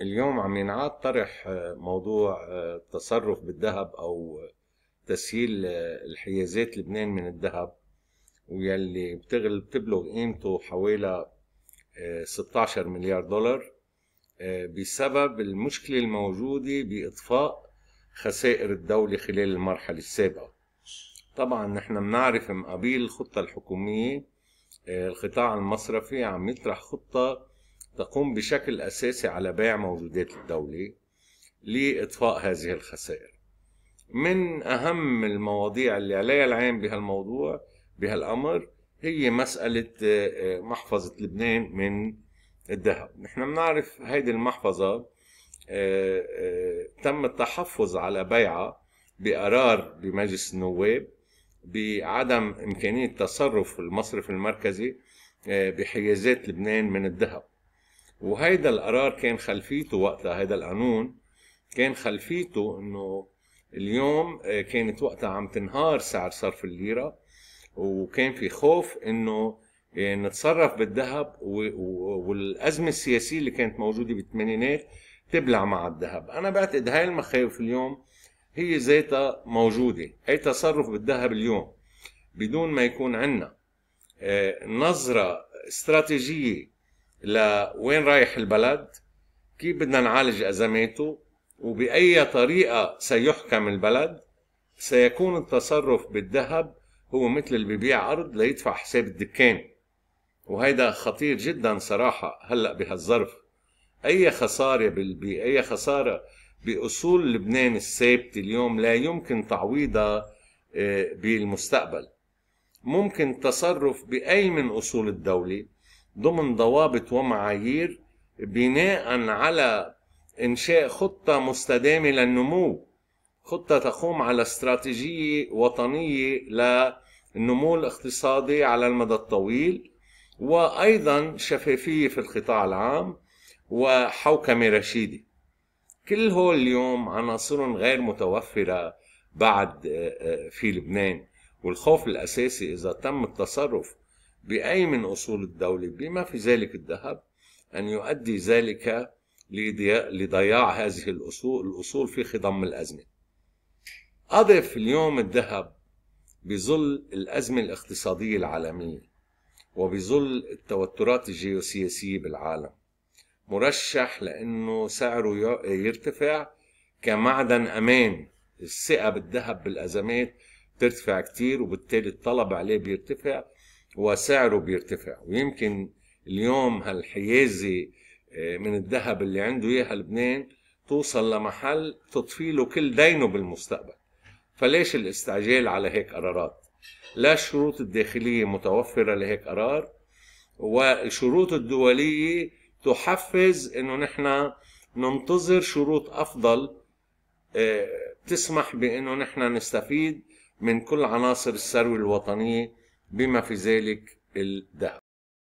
اليوم عم ينعاد طرح آه، موضوع التصرف آه، بالذهب او تسهيل آه، الحيازات لبنان من الذهب ويلي بتغل بتبلغ قيمته حوالي 16 مليار دولار بسبب المشكلة الموجودة بإطفاء خسائر الدولة خلال المرحلة السابقة طبعا نحن بنعرف مقابيل الخطة الحكومية القطاع المصرفي عم يطرح خطة تقوم بشكل أساسي على بيع موجودات الدولة لإطفاء هذه الخسائر من أهم المواضيع اللي عليها العين بهالموضوع بهالأمر هي مسألة آه، محفظة لبنان من الذهب نحن بنعرف هيدي المحفظة آه، آه، تم التحفظ على بيعها بقرار بمجلس النواب بعدم إمكانية تصرف المصرف المركزي بحيازات لبنان من الذهب وهيدا القرار كان خلفيته وقتها هيدا القانون كان خلفيته انه اليوم آه، كانت وقتها عم تنهار سعر صرف الليره وكان في خوف انه آه، نتصرف بالذهب والازمه السياسيه اللي كانت موجوده بالثمانينات تبلع مع الذهب، انا بعتقد هاي المخاوف اليوم هي ذاتها موجوده، اي تصرف بالذهب اليوم بدون ما يكون عندنا آه، نظره استراتيجيه لوين رايح البلد كيف بدنا نعالج أزماته وبأي طريقة سيحكم البلد سيكون التصرف بالذهب هو مثل اللي ببيع أرض ليدفع حساب الدكان وهيدا خطير جدا صراحة هلأ بهالظرف أي خسارة بالبي أي خسارة بأصول لبنان الثابتة اليوم لا يمكن تعويضها آه، بالمستقبل ممكن تصرف بأي من أصول الدولة ضمن ضوابط ومعايير بناء على إنشاء خطة مستدامة للنمو خطة تقوم على استراتيجية وطنية للنمو الاقتصادي على المدى الطويل وأيضا شفافية في القطاع العام وحوكمة رشيدة كل هول اليوم عناصرهم غير متوفرة بعد آه، آه، في لبنان والخوف الأساسي إذا تم التصرف بأي من أصول الدولة بما في ذلك الذهب أن يؤدي ذلك لضياع هذه الأصول الأصول في خضم الأزمة أضف اليوم الذهب بظل الأزمة الاقتصادية العالمية وبظل التوترات الجيوسياسية بالعالم مرشح لأنه سعره يرتفع كمعدن أمان الثقة بالذهب بالأزمات ترتفع كتير وبالتالي الطلب عليه بيرتفع وسعره بيرتفع ويمكن اليوم هالحيازة آه، من الذهب اللي عنده إياها لبنان توصل لمحل تطفي له كل دينه بالمستقبل فليش الاستعجال على هيك قرارات لا الشروط الداخلية متوفرة لهيك قرار والشروط الدولية تحفز انه نحن ننتظر شروط افضل آه، تسمح بانه نحن نستفيد من كل عناصر الثروة الوطنية بما في ذلك الذهب